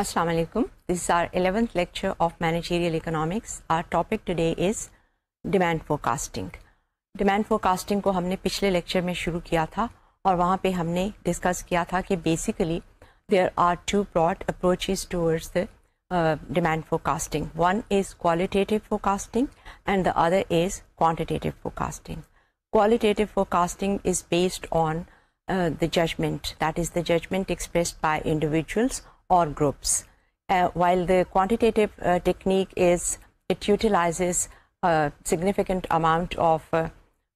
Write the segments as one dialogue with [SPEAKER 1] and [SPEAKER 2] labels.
[SPEAKER 1] Assalamu alaikum. This is our 11th lecture of managerial economics. Our topic today is demand forecasting. Demand forecasting को हमने पिछले lecture में shuru kiya tha और वहाँ pe हमने discuss kiya tha ki basically there are two broad approaches towards the uh, demand forecasting. One is qualitative forecasting and the other is quantitative forecasting. Qualitative forecasting is based on uh, the judgment, that is the judgment expressed by individuals or groups. Uh, while the quantitative uh, technique is it utilizes a significant amount of uh,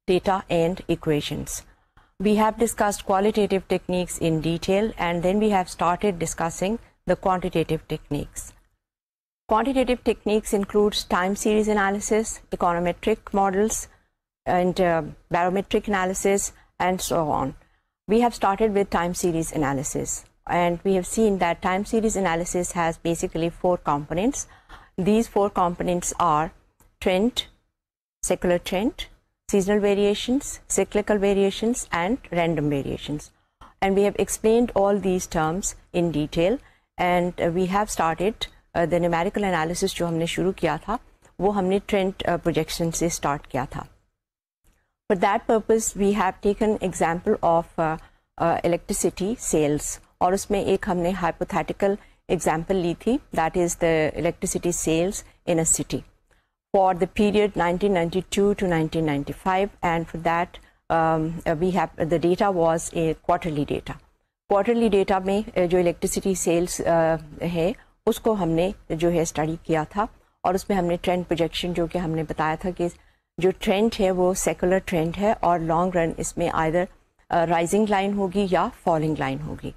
[SPEAKER 1] data and equations. We have discussed qualitative techniques in detail and then we have started discussing the quantitative techniques. Quantitative techniques includes time series analysis, econometric models, and uh, barometric analysis, and so on. We have started with time series analysis. And we have seen that time series analysis has basically four components. These four components are trend, secular trend, seasonal variations, cyclical variations, and random variations. And we have explained all these terms in detail. And uh, we have started uh, the numerical analysis जो हमने शुरू किया trend वो हमने started. Projection uh, से start किया था for that purpose we have taken example of electricity sales और उसमें एक हमने हाइपोथेटिकल एग्जाम्पल ली थी that is the electricity sales in a city for the period 1992 to 1995 and for that um, we have the data was a quarterly data quarterly data में जो electricity sales uh, है उसको हमने जो है study किया था और उसमें हमने trend projection जो कि हमने बताया था कि जो trend है वो secular trend है और long run इसमें either uh, rising line होगी या falling line होगी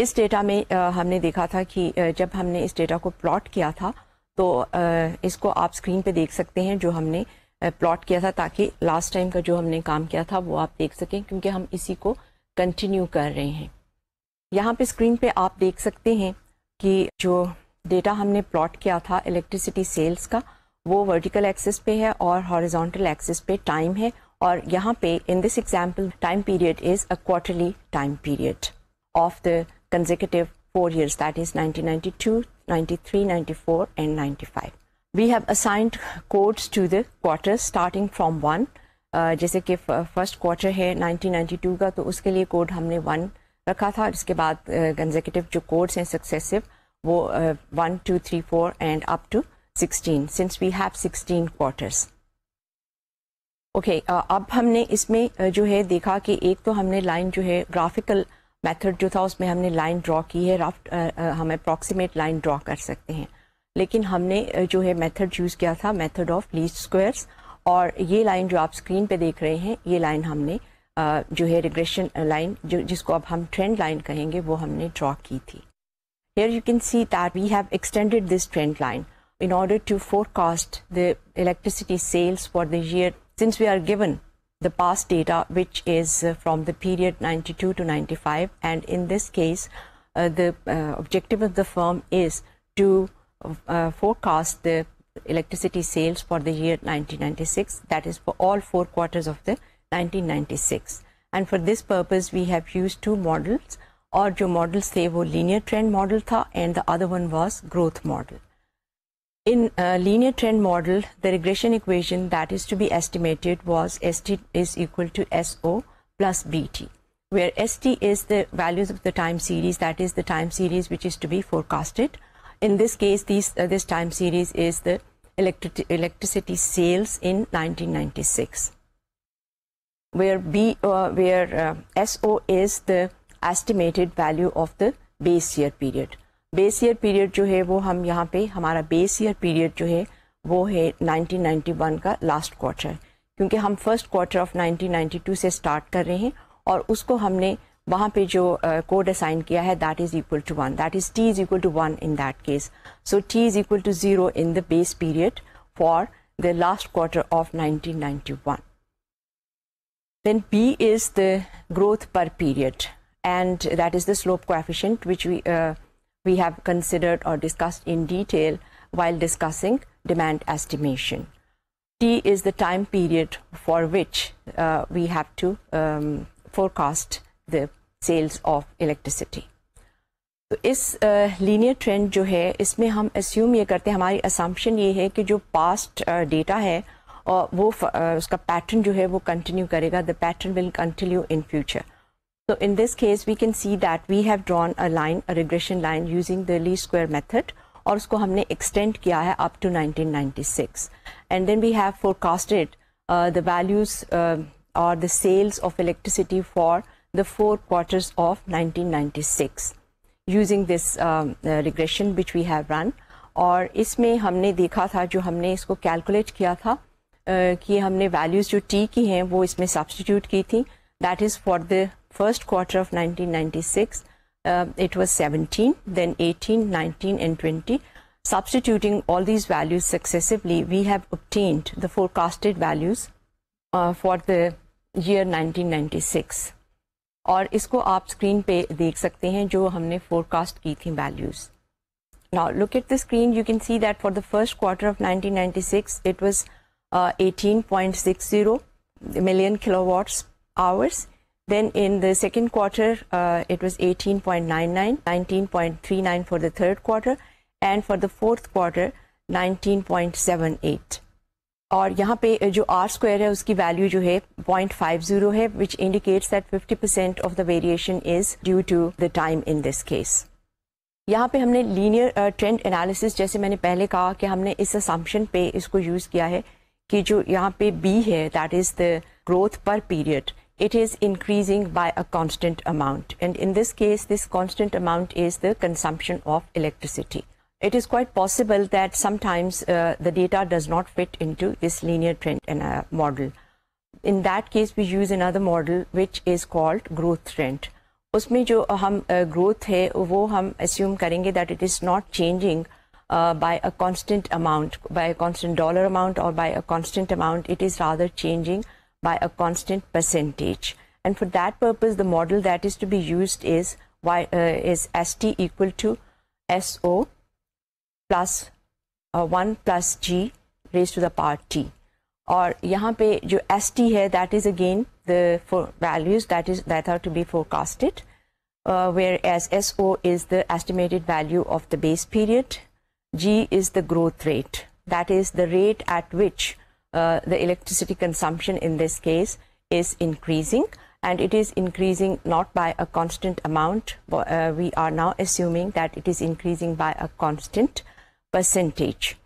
[SPEAKER 1] इस डेटा में हमने देखा था कि जब हमने इस डेटा को प्लॉट किया था तो इसको आप स्क्रीन पे देख सकते हैं जो हमने प्लॉट किया था ताकि लास्ट टाइम का जो हमने काम किया था वो आप देख सकें क्योंकि हम इसी को कंटिन्यू कर रहे हैं यहाँ पे स्क्रीन पे आप देख सकते हैं कि जो डेटा हमने प्लॉट किया था इलेक्ट्रिसिटी सेल्स का वो वर्टिकल एक्सिस पे है और हॉरिजॉन्टल एक्सिस पे टाइम है और यहाँ पे in this example time period is a quarterly time period of the consecutive four years, that is 1992, 93, 94, and 95. We have assigned codes to the quarters starting from one. Uh, जैसे कि first quarter है 1992 का तो उसके लिए code हमने one रखा था इसके बाद कंजेकेटिव uh, जो कोड्स हैं सक्सेसिव वो one two three four and up to sixteen since we have sixteen quarters okay अब हमने इसमें uh, जो है देखा कि एक तो हमने लाइन जो है ग्राफिकल uh, मैथड जो था उसमें हमने लाइन ड्रॉ की है रफ हम अप्रॉक्सीमेट लाइन ड्रॉ कर सकते हैं लेकिन हमने जो है मेथड यूज़ किया था मैथड ऑफ लीज स्क्वायर्स और ये लाइन जो आप स्क्रीन पे देख रहे हैं ये लाइन हमने जो है रिग्रेशन लाइन जो जिसको अब हम ट्रेंड लाइन कहेंगे वो हमने ड्रॉ की थी here you can see that we have extended this trend line in order to forecast the electricity sales for the year since we are given the past data, which is uh, from the period 92 to 95. And in this case, uh, the uh, objective of the firm is to forecast the electricity sales for the year 1996, that is for all four quarters of the 1996. And for this purpose, we have used two models, Or जो models; थे were linear trend model था and the other one was growth model. In a linear trend model, the regression equation that is to be estimated was ST is equal to SO plus BT, where ST is the values of the time series, that is the time series which is to be forecasted. In this case, these, uh, this time series is the electric electricity sales in 1996, where, B, uh, where uh, SO is the estimated value of the base year period. Base year period जो है वो हम यहाँ पे हमारा base year period जो है वो है 1991 का लास्ट क्वार्टर क्योंकि हम फर्स्ट क्वार्टर ऑफ 1992 से स्टार्ट कर रहे हैं और उसको हमने वहाँ पे जो कोड uh, असाइन किया है that is equal to one that is T is equal to one in that case so T is equal to zero in the base period for the last quarter of nineteen then b is the growth per period and that is the slope coefficient which we uh, we have considered or discussed in detail while discussing demand estimation. T is the time period for which uh, we have to um, forecast the sales of electricity. तो इस linear uh, trend जो है इसमें हम assume ये करते हैं हमारी असम्पशन ये है कि जो पास्ट डेटा uh, है और वो uh, उसका पैटर्न जो है वो कंटिन्यू करेगा the pattern will continue in future so in this case, we can see that we have drawn a line, a regression line using the least square method और उसको हमने extend किया up to 1996. And then we have forecasted uh, the values uh, or the sales of electricity for the four quarters of 1996 using this um, uh, regression which we have run. और इसमें हमने देखा था जो हमने इसको calculate किया था values हमने वैल्यूज़ जो टी की हैं वो इसमें सब्सटीट्यूट की थी first quarter of 1996, um, it was 17, then 18, 19, and 20. Substituting all these values successively, we have obtained the forecasted values uh, for the year 1996. Or, इसको आप स्क्रीन पे देख सकते हैं जो हमने फोरकास्ट की थी values Now look at the screen. You can see that for the first quarter of 1996, it was 18.60 uh, million kilowatts hours. Then in the second quarter, uh, it was 18.99, 19.39 for the third quarter, and for the fourth quarter, 19.78. और यहाँ पे uh, जो are square है उसकी value जो है 0.50 है which indicates that fifty percent of the variation is due to the time in this case यहाँ पे हमने लीनियर ट्रेंड एनालिसिस जैसे मैंने पहले कहा कि हमने इस असम्पशन पे इसको यूज़ किया है कि जो यहाँ पे बी है that is the growth per period it is increasing by a constant amount. And in this case, this constant amount is the consumption of electricity. It is quite possible that sometimes uh, the data does not fit into this linear trend model. In that case, we use another model which is called growth trend. उसमें जो हम growth uh, है वो हम assume करेंगे that it is not changing uh, by a constant amount, by a constant dollar amount or by a constant amount. It is rather changing by a constant percentage. And for that purpose, the model that is to be used is y, uh, is ST equal to SO uh, 1 plus G raised to the power T. Or yahan pe ST hai, that is again the values that is that are to be forecasted. Uh, whereas SO is the estimated value of the base period. G is the growth rate. That is the rate at which uh, the electricity consumption in this case is increasing and it is increasing not by a constant amount. Uh, we are now assuming that it is increasing by a constant percentage.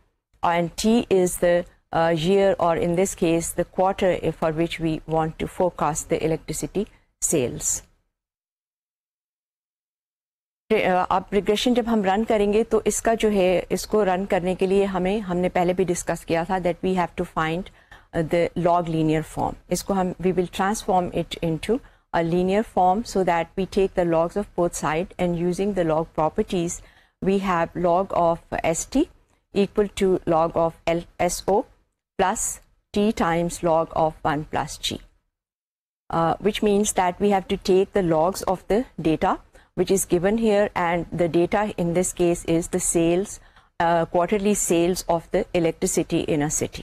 [SPEAKER 1] And T is the uh, year or in this case the quarter for which we want to forecast the electricity sales. Uh, आप regression जब हम run करेंगे तो इसका जो है इसको run करने के लिए हमें हमने पहले भी डिस्कस किया था that we have to find the a linear form so that we take the logs of both sides and using the log properties we have log of st equal to log of LSO plus t times log of 1 plus g uh, which means that we have to take the logs of the data which is given here and the data in this case is the sales uh, quarterly sales of the electricity in a city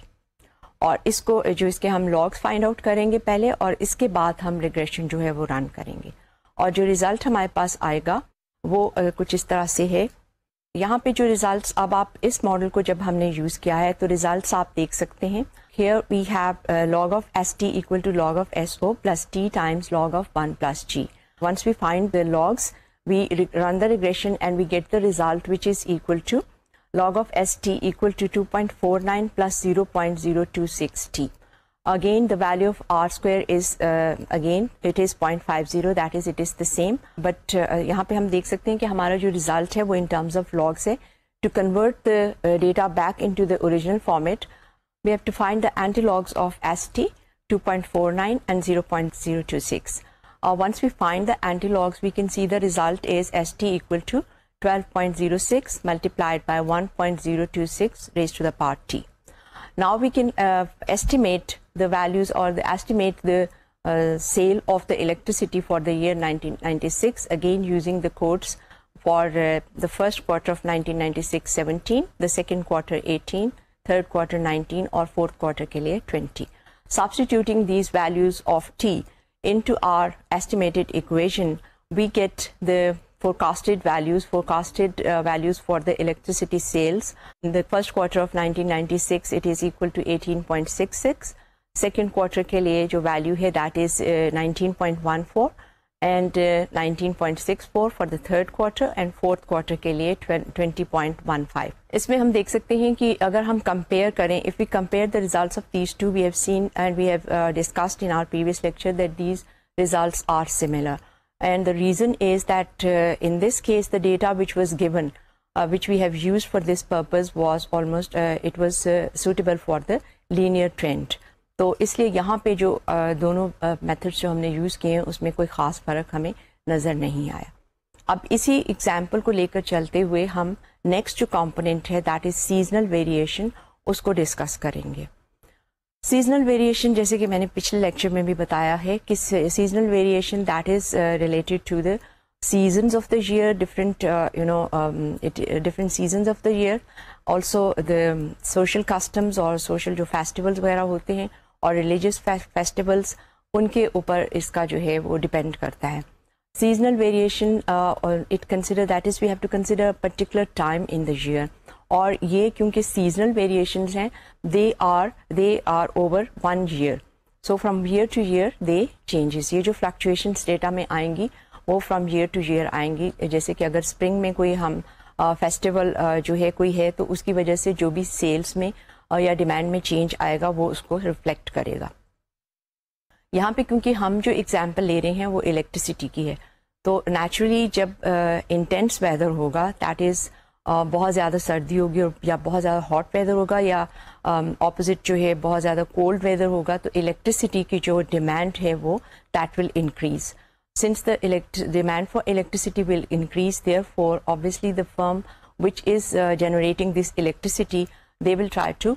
[SPEAKER 1] और इसको जो इसके हम logs find out करेंगे पहले और इसके बाद हम रिग्रेशन जो है वो रन करेंगे और जो रिज़ल्ट हमारे पास आएगा वो आ, कुछ इस तरह से है यहाँ पे जो रिज़ल्ट्स अब आप इस मॉडल को जब हमने यूज़ किया है तो रिज़ल्ट्स आप देख सकते हैं here we have log of S T equal to log of S O plus T times log of one plus G once we find the logs we run the regression and we get the result which is equal to log of st equal to 2.49 plus 0.026 t. Again, the value of r square is, uh, again, it is 0.50, that is, it is the same. But here we can see that our result is in terms of logs To convert the uh, data back into the original format, we have to find the antilogs of st 2.49 and 0.026. Uh, once we find the antilogs, we can see the result is ST equal to 12.06 multiplied by 1.026 raised to the power t. Now we can uh, estimate the values or the estimate the uh, sale of the electricity for the year 1996 again using the codes for uh, the first quarter of 1996-17, the second quarter 18, third quarter 19 or fourth quarter, 20. Substituting these values of t into our estimated equation, we get the forecasted values, forecasted uh, values for the electricity sales. In the first quarter of 1996, it is equal to 18.66. Second quarter ke liye jo value hai, that is uh, 19.14 and 19.64 uh, for the third quarter and fourth quarter ke liye 20.15 isme hum dekh sakte hain ki agar hum compare kare if we compare the results of these two we have seen and we have uh, discussed in our previous lecture that these results are similar and the reason is that uh, in this case the data which was given which we have used for this purpose was almost it was suitable for the linear trend तो इसलिए यहाँ पे जो दोनों methods जो हमने use किए हैं उसमें कोई ख़ास फ़र्क हमें नज़र नहीं आया अब इसी एग्जाम्पल को लेकर चलते हुए हम नेक्स्ट जो कॉम्पोनेंट है दैट इज़ सीजनल वेरिएशन उसको डिस्कस करेंगे सीजनल वेरिएशन जैसे कि मैंने पिछले लेक्चर में भी बताया है कि seasonal variation that is related to the season of the year different uh, you know um, it, uh, different seasons of customs और सोशल जो फेस्टिवल्स वगैरह होते हैं और रिलीजियस फेस्टिवल्स उनके ऊपर इसका जो है वो डिपेंड करता है सीजनल वेरिएशन uh, और it consider that is we have to consider particular time in the year और ये क्योंकि सीजनल वेरिएशन हैं they are they are over one year so from year to year they changes ये जो fluctuation data में आएंगी वो from year to year आएंगी जैसे कि अगर स्प्रिंग में कोई हम फेस्टिवल uh, uh, जो है कोई है तो उसकी वजह से जो भी सेल्स में या डिमांड में चेंज आएगा वो उसको रिफ्लेक्ट करेगा यहाँ पे क्योंकि हम जो एग्जाम्पल ले रहे हैं वो इलेक्ट्रिसिटी की है तो नेचुरली जब इंटेंस uh, वेदर होगा दैट इज़ uh, बहुत ज़्यादा सर्दी होगी या बहुत ज़्यादा हॉट वेदर होगा या ऑपोजिट um, जो है बहुत ज़्यादा कोल्ड वेदर होगा तो इलेक्ट्रिसिटी की जो डिमांड है वो that will increase since the demand for electricity will increase therefore obviously the firm which is uh, generating this electricity they will try to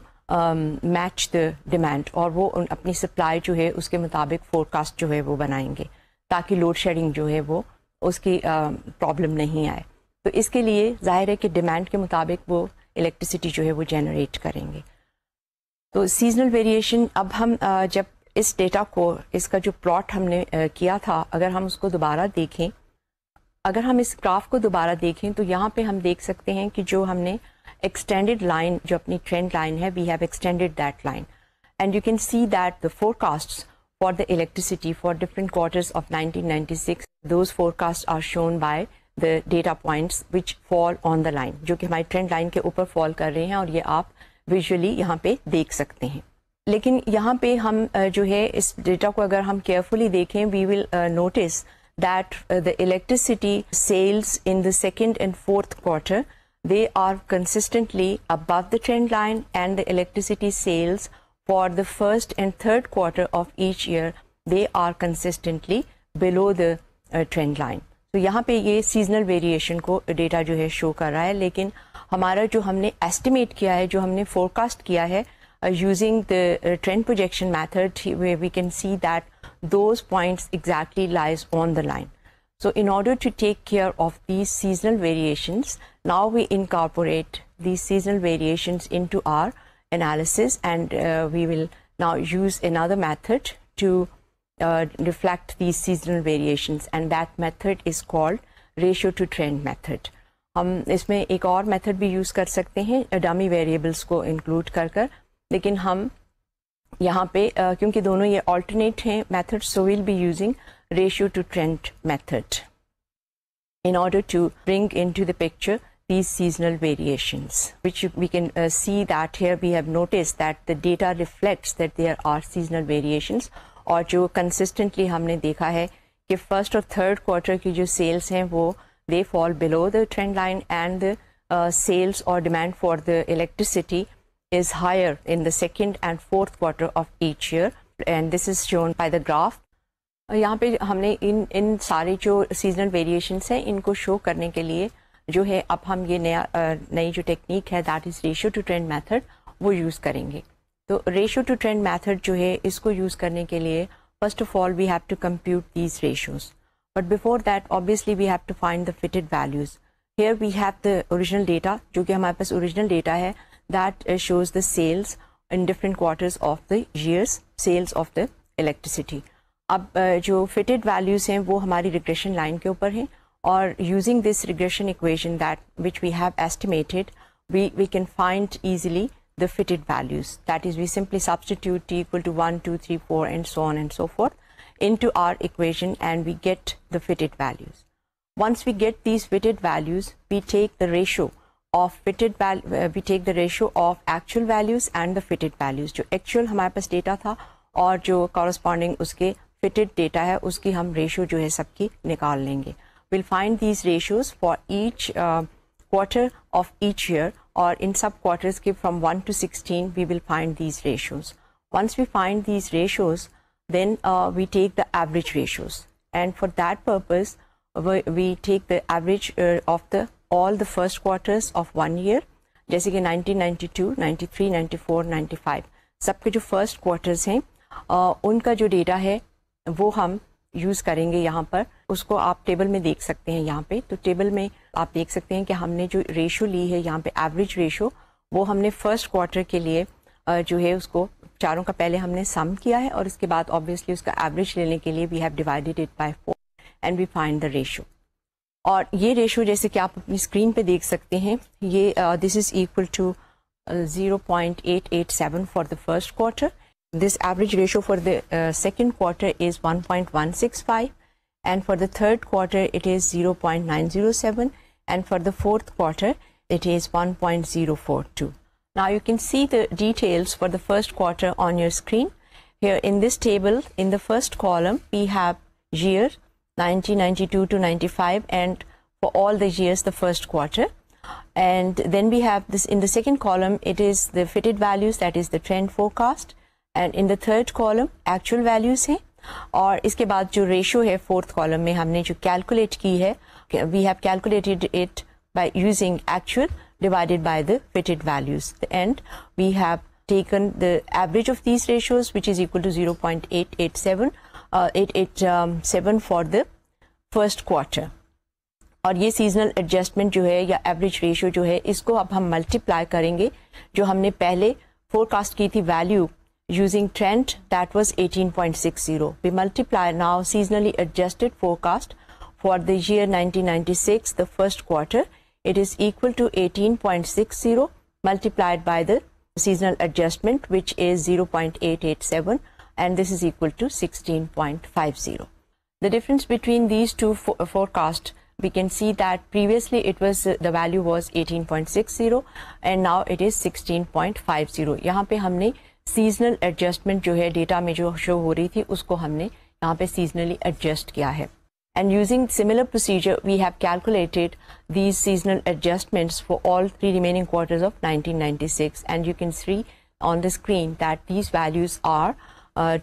[SPEAKER 1] match the demand और वो अपनी supply जो है उसके मुताबिक फोरकास्ट जो है वो बनाएंगे ताकि लोड शेडिंग जो है वो उसकी प्रॉब्लम um, uh, नहीं आए तो इसके लिए जाहिर है कि डिमांड के मुताबिक वो इलेक्ट्रिसिटी जो है वो जनरेट करेंगे तो सीजनल वेरिएशन अब हम uh, जब इस डेटा को इसका जो प्लॉट हमने uh, किया था अगर हम उसको दोबारा देखें अगर हम इस ग्राफ को दोबारा देखें तो यहाँ पे हम देख सकते हैं कि जो हमने uh, extended line, जो अपनी trend line है, we have extended that line. And you can see that the forecasts for the electricity for different quarters of 1996, those forecasts are shown by the data points which fall on the line, जो कि हमारी trend line के ऊपर fall कर रहे हैं और ये आप visually यहाँ पे देख सकते हैं. लेकिन यहाँ पे हम जो है इस डेटा को अगर हम केयरफुली देखें we will notice that the electricity sales in the second and fourth quarter they are consistently above the trend line and the electricity sales for the first and third quarter of each year, they are consistently below the uh, trend line. So यहाँ पे ये seasonal variation को data जो है show कर रहा है लेकिन हमारा जो हमने एस्टिमेट किया है जो हमने फोरकास्ट किया है using the trend projection method we can see that those points exactly lies on the line so in order to take now we incorporate these seasonal variations into our analysis and uh, we will now use another method to uh, reflect these seasonal variations and that method is called ratio to trend method. हम इसमें एक और method भी use कर सकते हैं dummy uh, variables को include कर कर लेकिन हम यहाँ पे uh, क्योंकि दोनों ये ऑल्टरनेट हैं method so will be using ratio to trend method in order to bring these seasonal variations, which we can uh, see that here we have noticed that the data reflects that there are seasonal variations Or, जो consistently हमने देखा है कि first or third quarter की sales हैं they fall below the trend line and the uh, sales or demand for the electricity is higher in the second and fourth quarter of each year and this is shown by the graph यहाँ पे हमने इन इन सारे जो seasonal variations हैं इनको जो है अब हम ये नया नई जो टेक्निक है that is ratio to trend method वो यूज़ करेंगे तो रेशो टू ट्रेंड मेथड जो है इसको यूज़ करने के लिए first of all we have to compute these ratios but before that obviously we have to find the fitted values here we have the original data जो कि हमारे पास ओरिजिनल डेटा है that shows the sales in different quarter of the years sales of the electricity अब uh, जो fitted values हैं वो हमारी रिग्रेशन लाइन के ऊपर हैं or using this regression equation that which we have estimated, we, we can find easily the fitted values. That is, we simply substitute t equal to 1, 2, 3, 4, and so on and so forth into our equation and we get the fitted values. Once we get these fitted values, we take the ratio of fitted val uh, we take the ratio of actual values and the fitted values. to actual हमारे पास data tha or jo corresponding uske fitted data hai, uski ham ratio जो है सबकी nikal lenge. We will find these ratios for each uh, quarter of each year or in sub quarters give from 1 to 16 we will find these ratios. Once we find these ratios then uh, we take the average ratios and for that purpose we, we take the average uh, of the all the first quarters of one year जैसे कि 1992, 93, 94, 95 सबके first quarters, quarters हैं unka uh, jo data hai, wo हम use करेंगे यहाँ पर उसको आप टेबल में देख सकते हैं यहाँ पे तो टेबल में आप देख सकते हैं कि हमने जो रेशो ली है यहाँ पे एवरेज रेशो वो हमने फर्स्ट क्वार्टर के लिए जो है उसको चारों का पहले हमने सम किया है और उसके बाद ऑब्वियसली उसका एवरेज लेने के लिए we have divided it by four and we find the ratio और ये रेशो जैसे कि आप अपनी स्क्रीन पे देख सकते हैं ये this is equal to zero point eight eight seven for the first quarter this average ratio for the uh, second quarter is 1.165 and for the third quarter it is 0.907 and for the fourth quarter it is 1.042. Now you can see the details for the first quarter on your screen. Here in this table in the first column we have year 1992 to 95 and for all the years the first quarter and then we have this in the second column it is the fitted values that is the trend forecast and in the third column actual values हैं और इसके बाद जो ratio है fourth column में हमने जो calculate की है we have calculated it by using actual divided by the fitted values and we have taken the average of these ratios which is equal to 0.887 uh, 887 um, for the first quarter और ये seasonal adjustment जो है या average ratio जो है इसको अब हम मल्टीप्लाई करेंगे जो हमने पहले फोरकास्ट की थी value using trend that was 18.60. We multiply now seasonally adjusted forecast for the year 1996, the first quarter. It is equal to 18.60 multiplied by the seasonal adjustment which is 0.887 and this is equal to 16.50. The difference between these two uh, forecasts we can see that previously it was uh, the value was 18.60 and now it is 16.50 यहाँ पे हमने seasonal adjustment जो है data में जो show हो रही थी उसको हमने यहाँ पे सीजनली एडजस्ट किया है and using similar procedure we have calculated these seasonal adjustments for all three remaining quarters of 1996 and you can see on the screen that these values are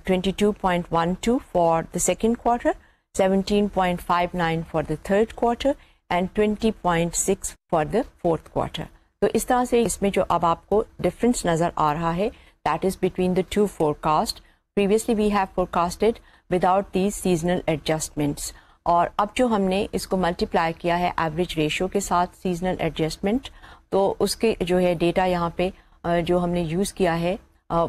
[SPEAKER 1] 22.12 uh, for the second quarter 17.59 for the third quarter and 20.6 for the fourth quarter तो इस तरह से इसमें जो अब आपको difference नज़र आ रहा है that is between the two forecast previously we have forecasted without these seasonal adjustments और अब जो हमने इसको मल्टीप्लाई किया है एवरेज रेशियो के साथ सीजनल एडजस्टमेंट तो उसके जो है डेटा यहाँ पे जो हमने यूज़ किया है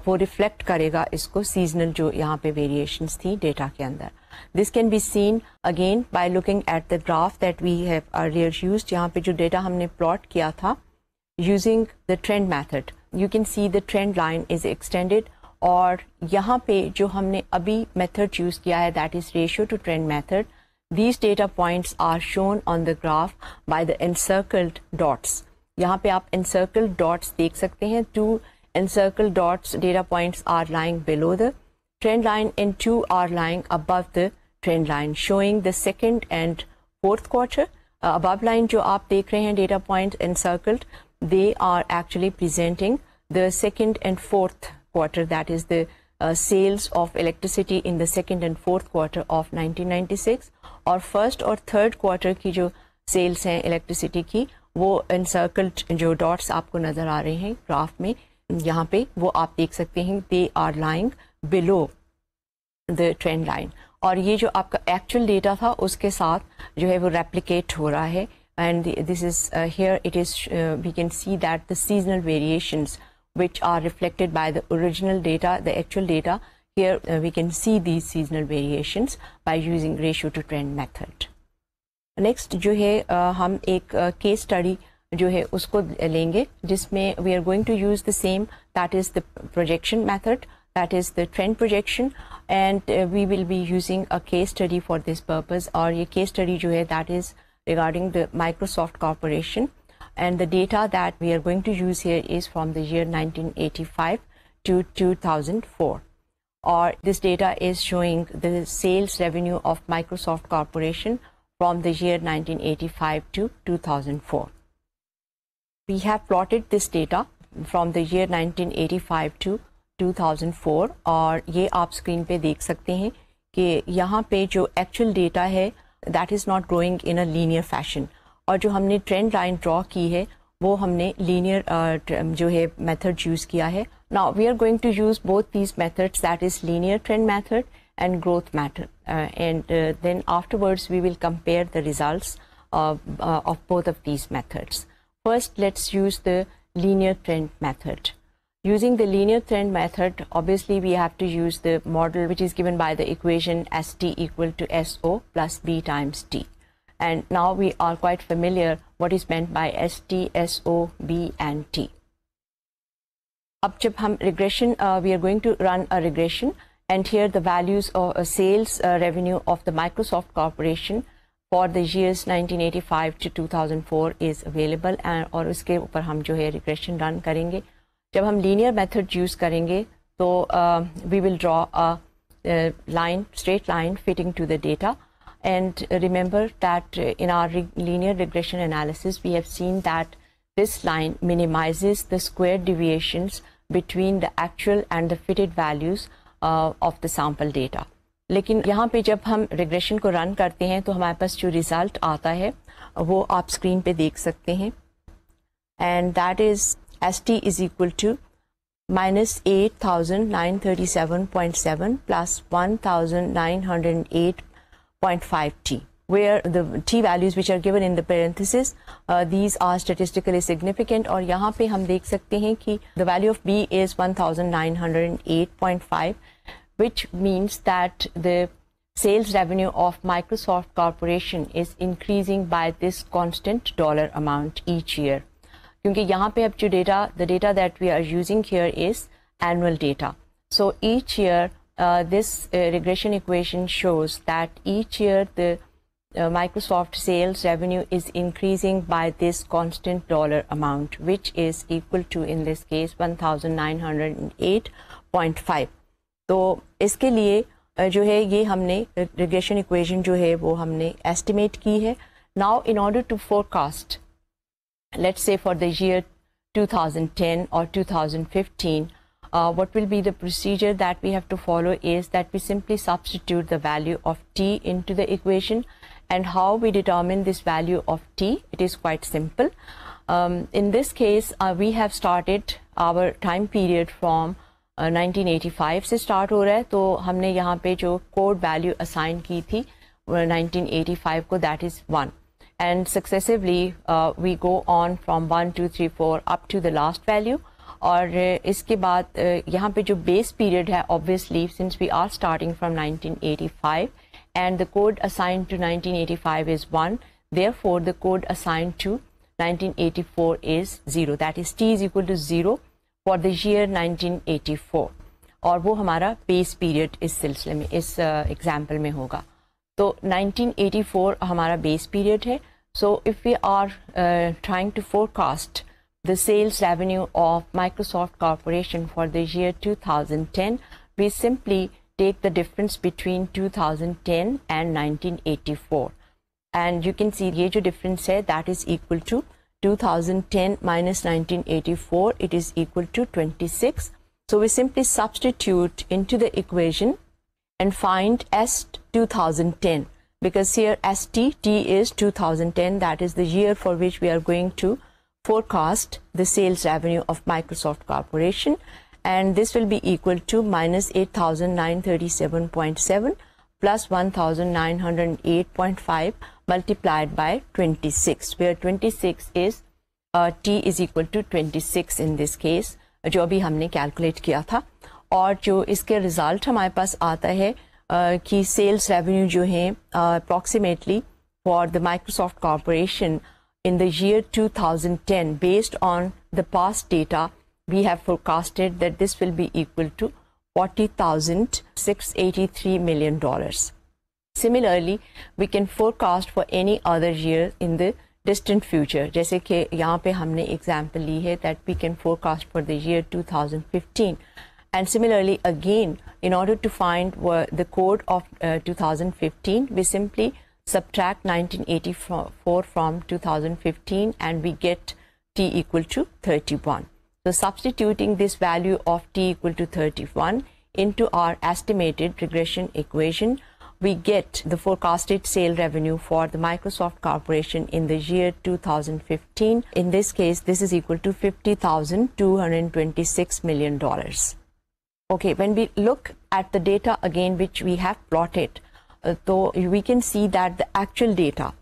[SPEAKER 1] वो रिफ्लेक्ट करेगा इसको सीजनल जो यहाँ पे वेरिएशन थी डेटा के अंदर this can be seen again by looking at the graph that we have earlier used यहाँ पे जो डेटा हमने प्लॉट किया था using the trend method you can see the trend line is extended और यहाँ पे जो हमने अभी मेथड चूज किया है that is ratio to trend method these data points are shown on the graph by the encircled dots यहाँ पे आप encircled dots देख सकते हैं two encircled dots data points are lying below the trend line and two are lying above the trend line showing the second and fourth quarter uh, above line जो आप देख रहे हैं data point encircled they are actually presenting the second and fourth quarter, that is the uh, sales of electricity in the second and fourth quarter of 1996 और first और third quarter की जो sales हैं इलेक्ट्रिसिटी की वो इंसर्कल्ड जो dots आपको नज़र आ रहे हैं ग्राफ में यहाँ पे वो आप देख सकते हैं they are lying below the trend line और ये जो आपका एक्चुअल डेटा था उसके साथ जो है वो रेप्लिकेट हो रहा है and the, this is uh, here it is uh, we can see that the seasonal variations which are reflected by the original data the actual data here uh, we can see these seasonal variations by using ratio to trend method next जो है uh, हम एक uh, case study जो है उसको लेंगे जिसमें we are going to use the same that is the projection method that is the trend projection and uh, we will be using a case study for this purpose Or a case study जो है that is regarding the Microsoft Corporation. And the data that we are going to use here is from the year 1985 to 2004. Or this data is showing the sales revenue of Microsoft Corporation from the year 1985 to 2004. We have plotted this data from the year 1985 to 2004 Or ये आप screen, पे देख सकते हैं कि यहाँ पे जो एक्चुअल डेटा है that is not growing in a linear fashion. Or, और जो हमने ट्रेंड लाइन ड्रॉ की है वो हमने लीनियर uh, um, जो है मेथड यूज़ किया है now we are going to use both these methods that is and growth method. Uh, and uh, then afterwards we will compare the results of both of these methods. First let's use the linear trend method. Using the linear trend method, obviously we have to use the model which is given by the equation ST equal to SO plus B times T. And now we are quite familiar what is meant by ST, SO, B and T. अब जब हम regression, uh, we are going to run a regression and here the values of uh, sales uh, revenue of the Microsoft Corporation for the years 1985 to 2004 is available and or उसके ऊपर हम जो है regression run करेंगे. जब हम linear method use करेंगे तो we will draw a line straight line fitting to the data and remember that in our re linear regression analysis we have seen that this line minimizes the square deviations between the actual and the fitted values uh, of the sample data लेकिन यहाँ पे जब हम regression को run करते हैं तो हमारे पास जो रिज़ल्ट आता है वो आप स्क्रीन पे देख सकते हैं and that is St is equal to minus 8,937.7 plus 1,908.5 t where the t values which are given in the parenthesis uh, these are statistically significant Or यहाँ पे हम देख सकते the value of b is 1908.5 which means that the sales revenue of Microsoft Corporation is increasing by this constant dollar amount each year. क्योंकि यहाँ पे अब जो data the data that we are using here is annual data so each year uh, this uh, regression equation shows that each year the uh, Microsoft sales revenue is increasing by this constant dollar amount which is equal to in this case 1908.5 तो इसके लिए जो है ये हमने regression equation जो है वो हमने एस्टिमेट की है now in order to forecast let's say for the year 2010 or 2015, uh, what will be the procedure that we have to follow is that we simply substitute the value of t into the equation and how we determine this value of t it is quite simple um, in this case uh, we have started our time period from uh, 1985 So start हो रहा है तो हमने यहाँ पे जो code value assign की थी 1985 को that is one and successively uh, we go on from 1, 2, 3, 4 up to the last value. और uh, इसके बाद uh, यहाँ पे जो बेस पीरियड है obviously since we are starting from 1985 and the code assigned to 1985 is 1 therefore the code assigned to 1984 is 0 that is t is equal to 0 for the year 1984 Or वो हमारा base period इस सिलसिले में इस example uh, में होगा 1984 हमारा base period है so if we are uh, trying to forecast the sales revenue of Microsoft Corporation for the year 2010, we simply take the difference between 2010 and 1984. And you can see the age of difference here that is equal to 2010 minus 1984, it is equal to 26. So we simply substitute into the equation and find S 2010 because here ST, T is 2010, that is the year for which we are going to forecast the sales revenue of Microsoft Corporation and this will be equal to minus 8,937.7 plus 1,908.5 multiplied by 26 where 26 is uh, T is equal to 26 in this case जो अभी हमने calculate किया था और जो इसके result हमारे की सेल्स रेवेन्यू जो है approximately for the Microsoft corporation in the year 2010 based on the past data we have forecasted that this will be equal to 40,683 million dollars similarly we can forecast for any other year in the distant future जैसे कि यहाँ पे हमने example ली है that we can forecast for the year 2015 and similarly again in order to find the code of uh, 2015, we simply subtract 1984 from 2015 and we get t equal to 31. So substituting this value of t equal to 31 into our estimated regression equation, we get the forecasted sale revenue for the Microsoft Corporation in the year 2015. In this case, this is equal to $50,226 million. Okay, when we look at the data again, which we have plotted, though we can see that the actual data,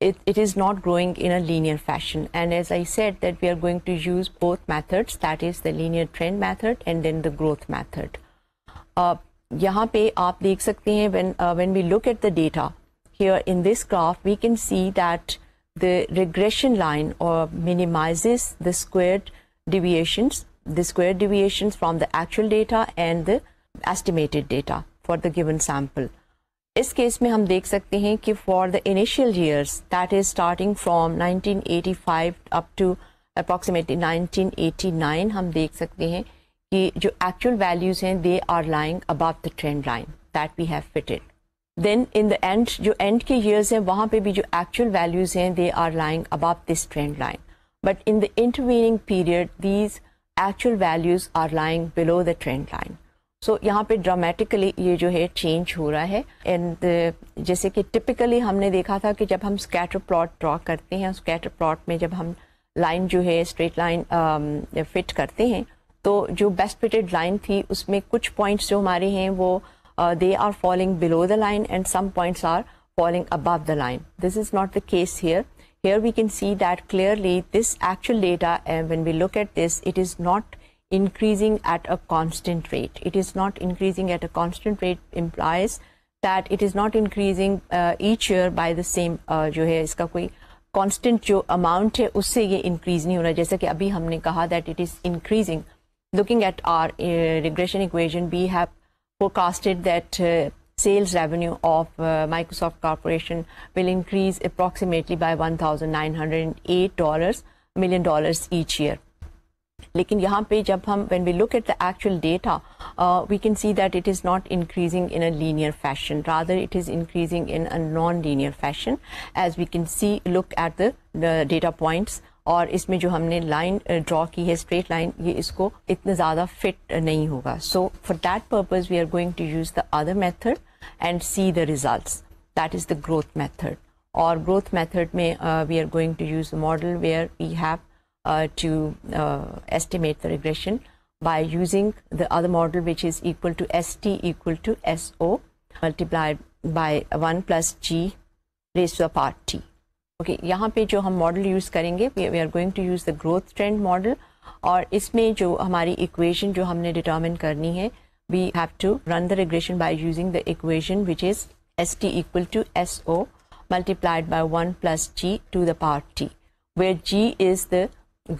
[SPEAKER 1] it, it is not growing in a linear fashion. And as I said that we are going to use both methods, that is the linear trend method and then the growth method. Uh, यहाँ पे आप देख सकते हैं when, uh, when we look at the data here in this graph, we can see that the regression line or uh, minimizes the squared deviations the square deviations from the actual data and the estimated data for the given sample. इस case में हम देख सकते हैं कि for the initial years that is 1985 up to approximately 1989 हम देख सकते हैं कि जो एक्चुअल वैल्यूज हैं they are lying above the trend line that we have fitted then in the end जो एंड के ईयर्स हैं वहाँ पे भी जो एक्चुअल वैल्यूज हैं they are lying above this trend line actual values are lying below the trend line so यहाँ पे ड्रामेटिकली ये जो है चेंज हो रहा है एंड uh, जैसे कि टिपिकली हमने देखा था कि जब हम स्कैटर प्लॉट ड्रॉ करते हैं स्कैटर प्लॉट में जब हम लाइन जो है स्ट्रेट लाइन फिट करते हैं तो जो बेस्ट फिटेड लाइन थी उसमें कुछ पॉइंट्स जो हमारे हैं वो they are falling below the line and some points are falling above the line this is not the case here Here we can see that clearly this actual data, and eh, when we look at this, it is not increasing at a constant rate. It is not increasing at a constant rate implies that it is not increasing uh, each year by the same uh, जो है इसका कोई constant जो amount है उससे ये increase नहीं हो रहा कि अभी हमने कहा that it is increasing looking at our forecasted that uh, sales revenue of uh, Microsoft Corporation will increase approximately by one thousand nine hundred eight million dollars each year. लेकिन यहाँ पे when we look at the actual data, uh, we can see that it is not increasing in a linear fashion. Rather, it is increasing in a non-linear fashion, as we can see. Look at the, the data points. or इसमें जो हमने line draw uh, की है straight line ये इसको इतना ज़्यादा fit so होगा so for that purpose we are going to use the other method and see the results. That is the growth method. Or growth method may uh, we are going to use a model where we have uh, to uh, estimate the regression by using the other model which is equal to ST equal to SO multiplied by 1 plus G raised to the power T. okay, Here, पे model हम model use करेंगे we are going to use the growth trend this, और इसमें equation हमारी equation जो हमने we have to run the regression by using the equation which is st equal to so multiplied by 1 plus g to the power t where g is the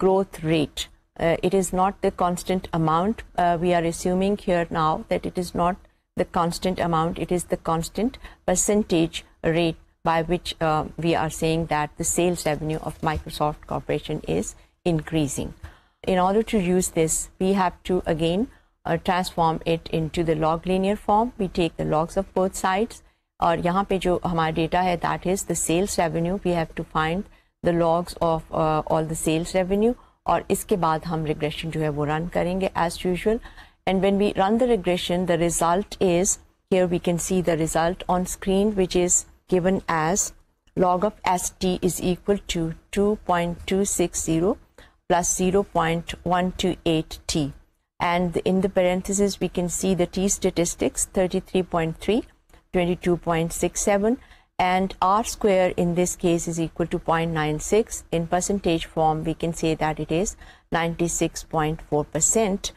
[SPEAKER 1] growth rate uh, it is not the constant amount uh, we are assuming here now that it is not the constant amount it is the constant percentage rate by which uh, we are saying that the sales revenue of Microsoft Corporation is increasing in order to use this we have to again uh, transform it into the log linear form. We take the logs of both sides. Or yahan pe jo data hai, that is the sales revenue. We have to find the logs of uh, all the sales revenue. Or iske baad hum regression jo hai wo run karenge as usual. And when we run the regression, the result is, here we can see the result on screen, which is given as log of ST is equal to 2.260 plus 0.128T and in the parentheses we can see the t statistics 33.3 22.67 and r square in this case is equal to 0.96 in percentage form we can say that it is 96.4 percent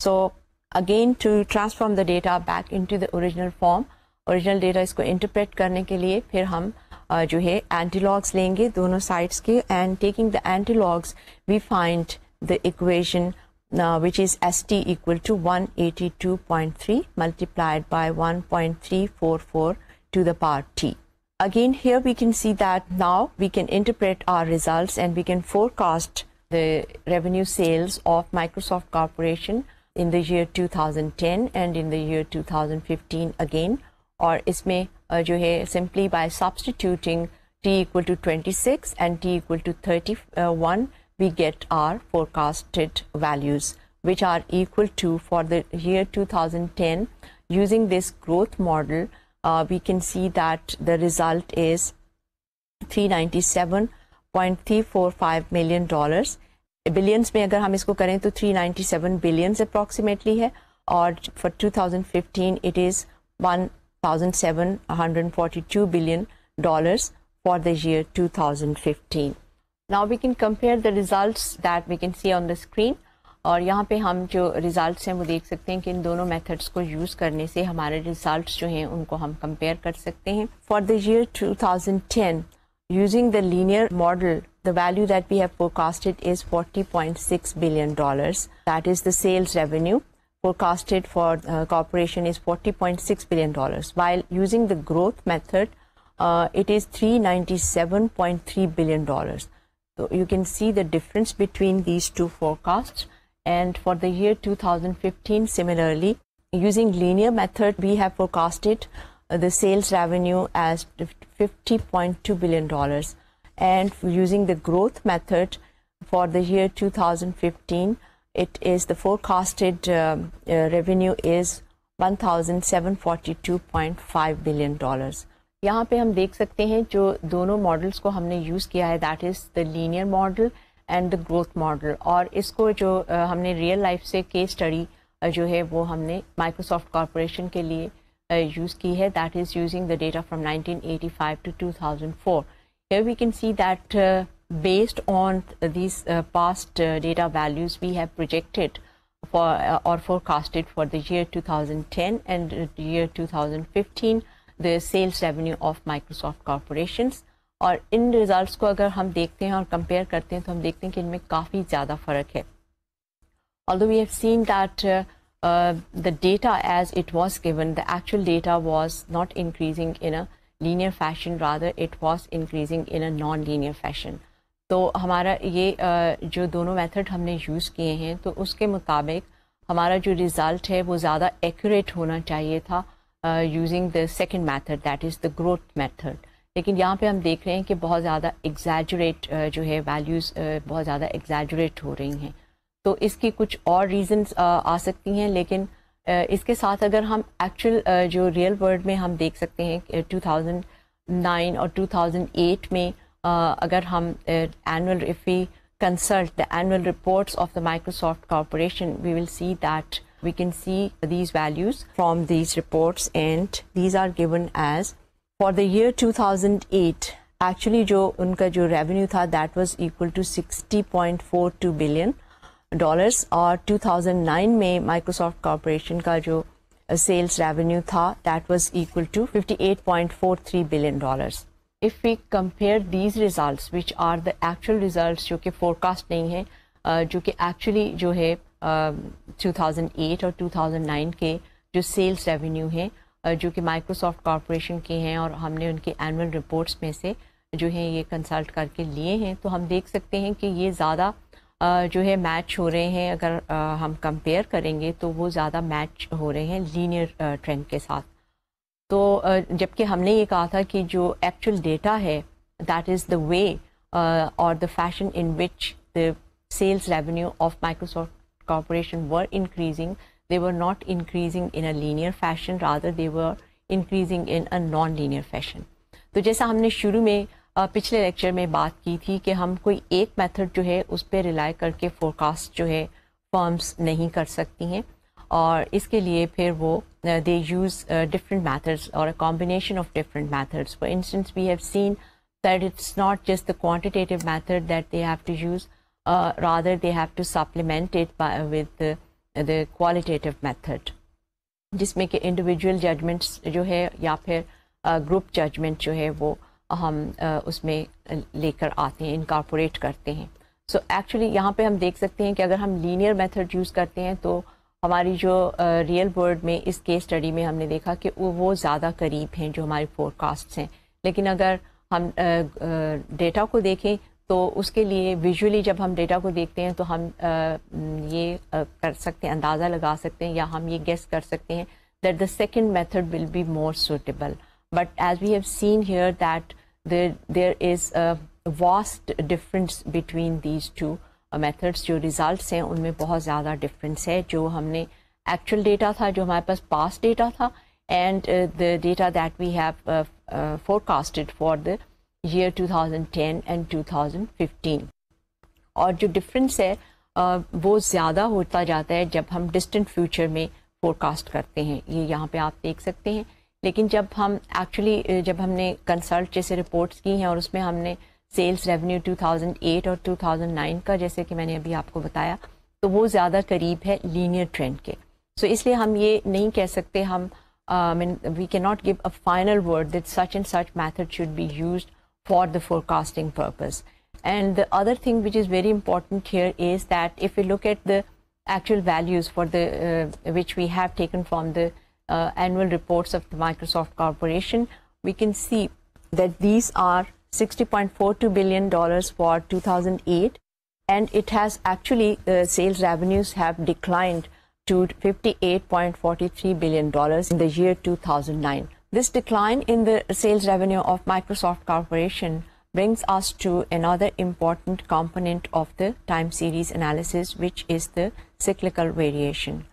[SPEAKER 1] so again to transform the data back into the original form original data इसको interpret करने के लिए फिर हम जो है antilogs लेंगे दोनों sides के and taking the antilogs we find the equation. Now, uh, which is ST equal to 182.3 multiplied by 1.344 to the power T. Again, here we can see that now we can interpret our results and we can forecast the revenue sales of Microsoft Corporation in the year 2010 and in the year 2015 again or isme जो uh, है simply by substituting t equal to 26 and t equal to 31 uh, we get our forecasted values, which are equal to for the year 2010. Using this growth model, uh, we can see that the result is $397.345 million. Billions, में अगर हम इसको करें it is 397 billion approximately. Approximately है और 2015 it is 1,742 billion dollars for the year 2015. Now we can compare the results that we can see on the screen, और यहाँ पे हम जो रिज़ल्ट हैं वो देख सकते हैं कि इन दोनों मेथड्स को यूज़ करने से हमारे रिज़ल्ट जो 2010 using the linear model the value that we have forecasted is 40.6 billion dollars that is the sales revenue forecasted for the uh, corporation is 40.6 billion dollars while using the growth method uh, it is 397.3 billion dollars so you can see the difference between these two forecasts. And for the year 2015, similarly, using linear method, we have forecasted uh, the sales revenue as $50.2 billion. And using the growth method for the year 2015, it is the forecasted um, uh, revenue is $1,742.5 billion. यहाँ पे हम देख सकते हैं जो दोनों models को हमने यूज़ किया है that is the linear model and the growth model और इसको जो हमने रियल लाइफ से केस स्टडी जो है वो हमने माइक्रोसॉफ्ट कॉरपोरेशन के लिए यूज़ की है that is using the data from 1985 to 2004 here we can see that based on this past data values we have projected values और forecasted for for to forecasted for the 2010 and year 2015 the sales revenue of Microsoft corporations और इन results को अगर हम देखते हैं और compare करते हैं तो हम देखते हैं कि इनमें काफ़ी ज़्यादा फ़र्क है although we have seen that uh, uh, the data as it was given, the actual data was not increasing in a linear fashion, rather it was increasing in a non-linear fashion. तो हमारा ये uh, जो दोनों method हमने use किए हैं तो उसके मुताबिक हमारा जो रिज़ल्ट है वो ज़्यादा एक्यूरेट होना चाहिए था using the second method that is the growth method लेकिन यहाँ पर हम देख रहे हैं कि बहुत ज़्यादा एग्जैजरेट जो है वैल्यूज़ बहुत ज़्यादा एग्जैजरेट हो रही हैं तो इसकी कुछ और रीजंस आ सकती हैं लेकिन इसके साथ अगर हम एक्चुअल जो रियल वर्ल्ड में हम देख सकते हैं टू थाउजेंड नाइन और टू थाउजेंड एट में अगर हम annual if we consult the annual reports of the Microsoft corporation we will see that we can see these values from these reports and these are given as for the year 2008 actually jo unka jo revenue tha that was equal to 60.42 billion dollars or 2009 May, microsoft corporation ka jo uh, sales revenue tha that was equal to 58.43 billion dollars if we compare these results which are the actual results jo ke forecast nahi hai jo ke actually jo hai 2008 um, और 2009 के जो sales revenue हैं uh, जो कि Microsoft corporation के हैं और हमने उनके एनुअल रिपोर्ट्स में से जो है ये कंसल्ट करके लिए हैं तो हम देख सकते हैं कि ये ज़्यादा uh, जो है मैच हो रहे हैं अगर uh, हम कंपेयर करेंगे तो वो ज़्यादा मैच हो रहे हैं लीनियर ट्रेंड के साथ तो जबकि हमने ये कहा था कि जो एक्चुअल डेटा है दैट इज़ द वे और the fashion in which the sales revenue of Microsoft were increasing, they were not increasing in a linear fashion, rather they were increasing in a non-linear fashion. So, as we talked about in the previous lecture, we talked about that we can rely method on one method and forecast not do forecasts on firms. And for this, they use different methods or a combination of different methods. For instance, we have seen that it's not just the quantitative method that they have to use, uh, rather they have to supplement it by, with the, the qualitative method जिसमें कि individual judgments जो है या फिर uh, group judgment जो है वो हम uh, उसमें uh, लेकर आते हैं incorporate करते हैं सो so एक्चुअली यहाँ पे हम देख सकते हैं कि अगर हम लीनियर मेथड यूज़ करते हैं तो हमारी जो रियल uh, वर्ल्ड में इस केस स्टडी में हमने देखा कि वो ज़्यादा करीब हैं जो हमारे फोरकास्ट्स हैं लेकिन अगर हम डेटा uh, uh, को देखें तो उसके लिए विजुअली जब हम डेटा को देखते हैं तो हम ये कर सकते हैं अंदाज़ा लगा सकते हैं या हम ये गेस कर सकते हैं that the second method will be more suitable but as we have seen here that there there is vast difference between these two methods जो रिजल्ट हैं उनमें बहुत ज़्यादा डिफरेंस है जो हमने एक्चुअल डेटा था जो हमारे पास पास डेटा था and the data that we have forecasted for the year 2010 and 2015 और जो डिफरेंस है वो ज़्यादा होता जाता है जब हम डिस्टेंट फ्यूचर में फोरकास्ट करते हैं ये यहाँ पे आप देख सकते हैं लेकिन जब हम एक्चुअली जब हमने कंसल्ट जैसे रिपोर्ट्स की हैं और उसमें हमने सेल्स रेवेन्यू 2008 और 2009 का जैसे कि मैंने अभी आपको बताया तो वो ज़्यादा करीब है लीनियर ट्रेंड के सो so, इसलिए हम ये नहीं कह सकते हम we can not give a final word that such and such method should be used for the forecasting purpose. And the other thing which is very important here is that if we look at the actual values for the uh, which we have taken from the uh, annual reports of the Microsoft Corporation, we can see that these are 60.42 billion dollars for 2008 and it has actually uh, sales revenues have declined to 58.43 billion dollars in the year 2009 this decline in the sales revenue of Microsoft Corporation brings us to another important component of the time series analysis, which is the cyclical variation.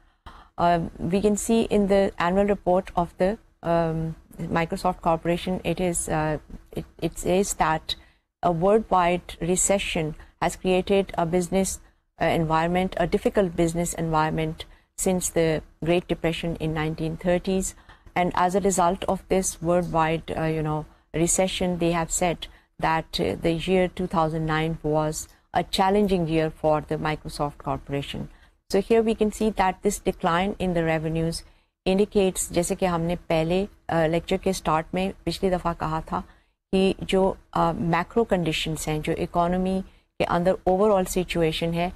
[SPEAKER 1] Um, we can see in the annual report of the um, Microsoft Corporation, it is uh, it, it says that a worldwide recession has created a business uh, environment, a difficult business environment since the Great Depression in 1930s. And as a result of this worldwide, uh, you know, recession, they have said that uh, the year 2009 was a challenging year for the Microsoft Corporation. So here we can see that this decline in the revenues indicates, जैसे कि हमने पहले lecture uh, के start में पिछली दफ़ा कहा था कि जो मैक्रो uh, कंडीशंस हैं जो इकोनॉमी के अंदर ओवरऑल सिचुएशन है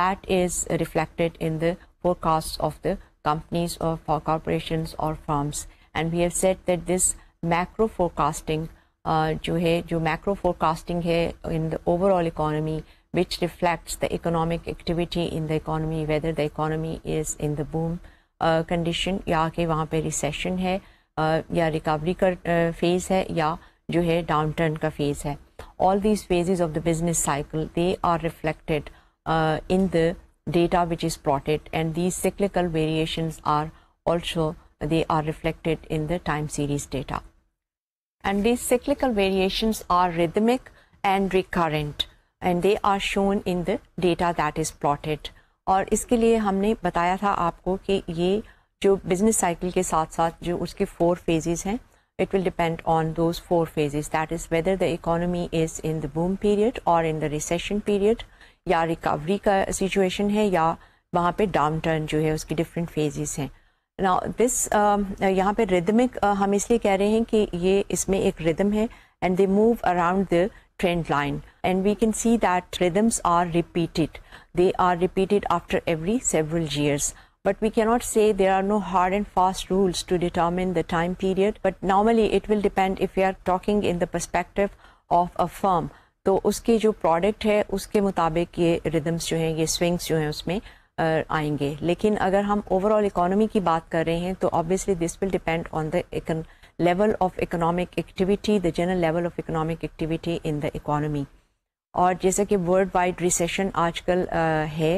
[SPEAKER 1] that is reflected in the forecast of companies or for corporations or firms. And we have said that this macro forecasting uh, है macro forecasting here in the overall economy, which reflects the economic activity in the economy whether the economy is in the boom uh, condition ya ke wahan pe recession hai, uh, या recovery का uh, phase hai, ya जो है downturn ka phase hai. all these phases of the business cycle they are reflected uh, in the data which is plotted and these cyclical variations are also they are reflected in the time series data. And these cyclical variations are rhythmic and recurrent and they are shown in the data that is plotted. Or इसके लिए हमने बताया था आपको कि ये जो business cycle के साथ साथ जो उसके four phases it will depend on those four phases that is whether the economy is in the boom period or in the recession period या रिकवरी का सिचुएशन है या वहाँ पे डाउन टर्न जो है उसकी डिफरेंट फेजेस हैं ना दिस यहाँ पे रिदमिक uh, हम इसलिए कह रहे हैं कि ये इसमें एक रिदम है and they move around the trend line and we can see that rhythms are repeated they are repeated after every several years. but we cannot say there are no hard and fast rules to determine the time period but normally it will depend if we are talking in the perspective of a firm तो उसकी जो product है उसके मुताबिक ये rhythms जो हैं ये स्विंग्स जो हैं उसमें आएंगे लेकिन अगर हम ओवरऑल इकोनॉमी की बात कर रहे हैं तो obviously this will depend on the level of economic activity, the general level of economic activity in the economy. और जैसे कि वर्ल्ड वाइड रिसेशन आजकल है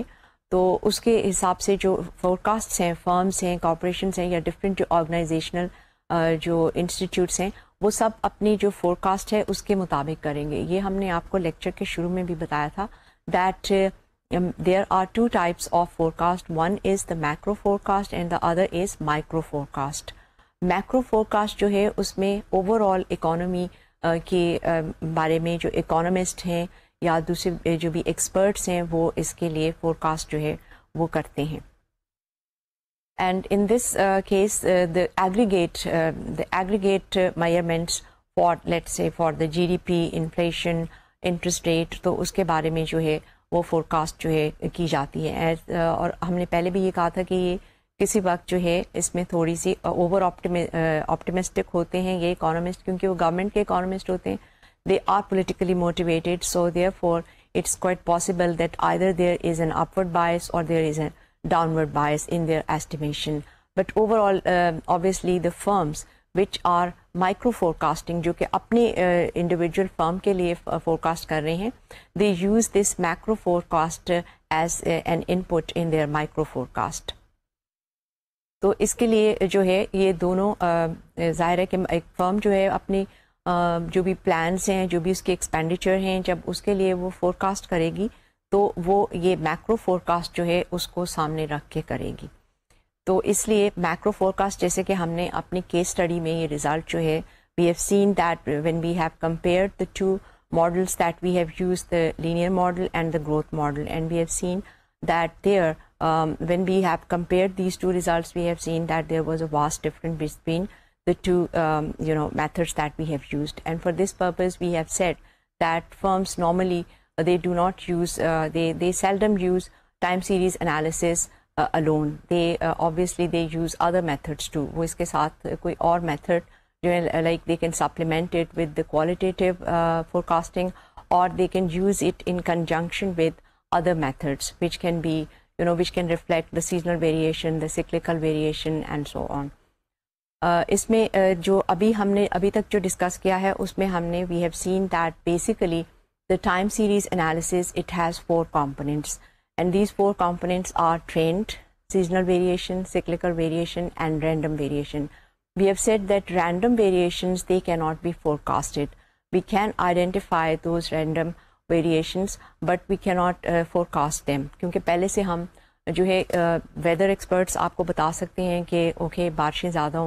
[SPEAKER 1] तो उसके हिसाब से जो फोरकास्ट हैं फर्म्स हैं कॉरपोरेशन हैं या डिफरेंट जो ऑर्गेनाइजेशनल जो इंस्टीट्यूट्स हैं वो सब अपनी जो फोरकास्ट है उसके मुताबिक करेंगे ये हमने आपको लेक्चर के शुरू में भी बताया था that there are two types of forecast one is the macro forecast and the other is micro forecast macro forecast जो है उसमें ओवरऑल इकोनॉमी uh, के um, बारे में जो इकोनॉमिस्ट हैं या दूसरे जो भी एक्सपर्ट्स हैं वो इसके लिए फोरकास्ट जो है वो करते हैं And in this uh, case, uh, the aggregate, uh, the aggregate measurements for, let's say, for the GDP, inflation, interest rate, तो उसके बारे में जो है वो फोरकास्ट जो है की जाती है और हमने पहले भी ये कहा था कि ये किसी वक्त जो है इसमें थोड़ी सी ओवर ऑप्टिमिस्टिक होते हैं ये इकोनॉमिस्ट क्योंकि वो गवर्नमेंट के इकोनॉमिस्ट होते हैं they are politically motivated so therefore it's quite possible that either there is an upward bias और there is an downward bias in their estimation. But overall, uh, obviously, the firms which are micro forecasting जो कि अपने individual uh, firm के लिए forecast uh, कर रहे हैं they use this macro forecast as an input in their micro forecast तो इसके लिए जो है ये दोनों uh, जाहिर है कि एक फर्म जो है अपनी जो भी प्लान्स हैं जो भी उसके एक्सपेंडिचर हैं जब उसके लिए वो फोरकास्ट करेगी तो वो ये मैक्रो फोरकास्ट जो है उसको सामने रख के करेगी तो इसलिए मैक्रो फोरकास्ट जैसे कि हमने अपनी केस स्टडी में ये रिजल्ट जो है we have seen that when we have compared the two models that we have used the linear model and the growth model and we have seen that there um, when we have compared these two results we have seen that there was a vast difference between the two um, you know methods that we have used and for this purpose we have said that firms normally Uh, they do not use, uh, they, they seldom use time series analysis uh, alone. They obviously they use other methods too. वो this or method like they can supplement it with the qualitative forecasting or they can use it in conjunction with other methods which can be you know which can reflect the seasonal variation the cyclical variation and so on uh, इसमें uh, जो अभी हमने अभी तक जो discuss किया है उसमें हमने we have seen that basically the time series analysis, it has four components. And these four components are trend, seasonal variation, cyclical variation, and random variation. We have said that random variations, they cannot be forecasted. We can identify those random variations, but we cannot uh, forecast them. क्योंकि पहले से हम जो है weather uh, experts okay, बारिशें ज़्यादा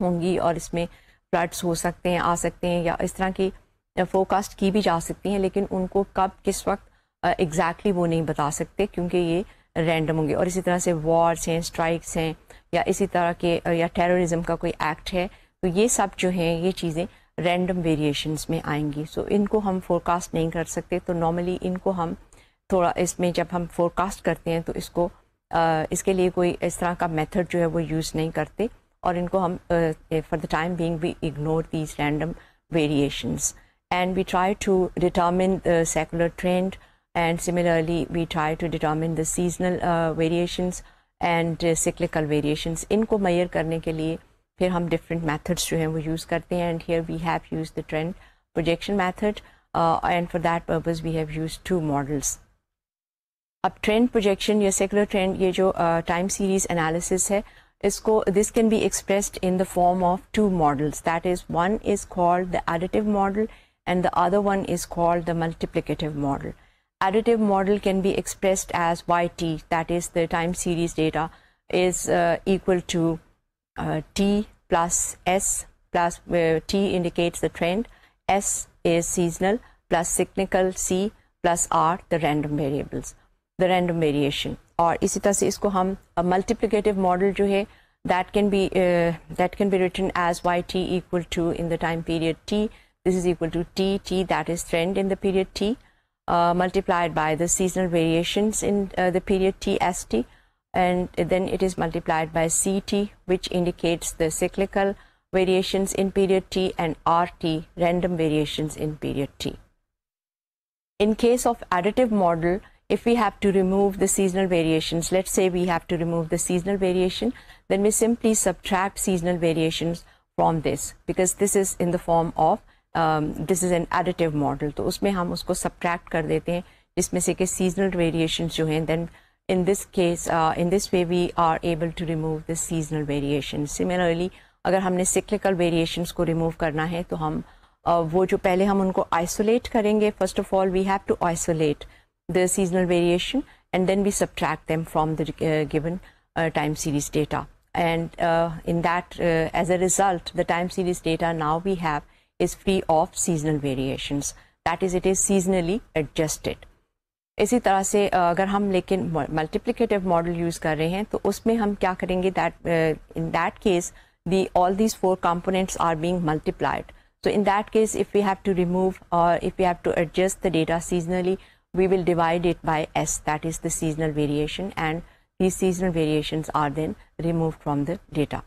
[SPEAKER 1] होंगी और इसमें फ्लड्स हो सकते हैं आ सकते हैं या इस तरह फोरकास्ट की भी जा सकती हैं लेकिन उनको कब किस वक्त एग्जैक्टली वो नहीं बता सकते क्योंकि ये रैंडम होंगे और इसी तरह से वॉर्स हैं स्ट्राइक्स हैं या इसी तरह के या टेररिज्म का कोई एक्ट है तो ये सब जो हैं ये चीज़ें रैंडम वेरिएशंस में आएंगी सो so, इनको हम फोरकास्ट नहीं कर सकते तो नॉर्मली इनको हम थोड़ा इसमें जब हम फोरकास्ट करते हैं तो इसको आ, इसके लिए कोई इस तरह का मेथड जो है वो यूज़ नहीं करते और इनको हम for the time being we ignore these random variations and we try to determine the secular trend and similarly we try to determine the seasonal uh, variations and uh, cyclical variations इनको measure करने के लिए फिर हम different methods जो हैं वो use करते हैं and here we have used the trend projection method uh, and for that purpose we have used two models अब trend projection या secular trend ये जो uh, time series analysis है इसको this can be expressed in the form of two models that is one is called the additive model and the other one is called the multiplicative model. Additive model can be expressed as yt, that is the time series data is uh, equal to uh, t plus s plus where t indicates the trend, s is seasonal plus cyclical c plus r the random variables, the random variation. Or इसी तरह से इसको हम multiplicative uh, model जो है that can be that can be written as Yt equal to in the time period t. This is equal to T, T that is trend in the period T uh, multiplied by the seasonal variations in uh, the period T S T and then it is multiplied by CT which indicates the cyclical variations in period T and RT random variations in period T. In case of additive model, if we have to remove the seasonal variations, let's say we have to remove the seasonal variation, then we simply subtract seasonal variations from this because this is in the form of this is an additive model तो उसमें हम उसको subtract कर देते हैं जिसमें से कि सीजनल वेरिएशन जो हैं then in this case uh, in this way we are able to remove the seasonal variation similarly अगर हमने cyclical variations को remove करना है तो हम uh, वो जो पहले हम उनको isolate करेंगे first of all we have to isolate the seasonal variation and then we subtract them from the uh, given uh, time series data and uh, in that uh, as a result the time series data now we have is free of seasonal variations that is it is seasonally adjusted इसी तरह से अगर हम लेकिन multiplicative model use कर रहे हैं तो उसमें हम क्या करेंगे that in that case the all these four components are being multiplied so in that case if we have to remove or if we have to adjust the data seasonally we will divide it by s that is the seasonal variation and these seasonal variations are then removed from the data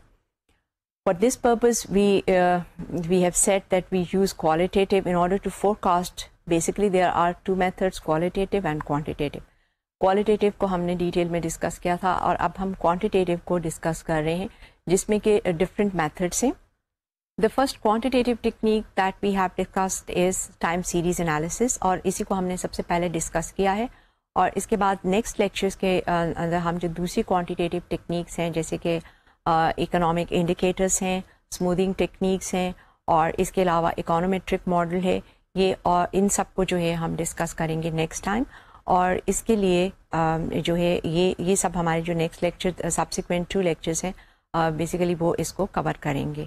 [SPEAKER 1] for this purpose, we, uh, we have said that we use qualitative in order to forecast. Basically, there are two methods, qualitative and quantitative. Qualitative को हमने detail में discuss किया था और अब हम quantitative को discuss कर रहे हैं जिसमें कि डिफरेंट मेथड्स हैं the first quantitative technique that we have discussed is time series analysis और इसी को हमने सबसे पहले डिस्कस किया है और इसके बाद नेक्स्ट लेक्चर्स के अंदर हम जो दूसरी क्वांटिटेटिव टेक्निक्स हैं इकोनॉमिक इंडिकेटर्स हैं स्मूदिंग टेक्निक्स हैं और इसके अलावा इकोनोमेट्रिक मॉडल है ये और इन सब को जो है हम डिस्कस करेंगे नेक्स्ट टाइम और इसके लिए जो है ये ये सब हमारे जो next lecture subsequent two lectures हैं बेसिकली वो इसको कवर करेंगे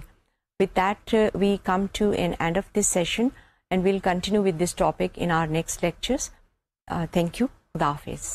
[SPEAKER 1] with that we come to an end of this session and will continue with this topic in our next lectures thank you खुदा हाफिज़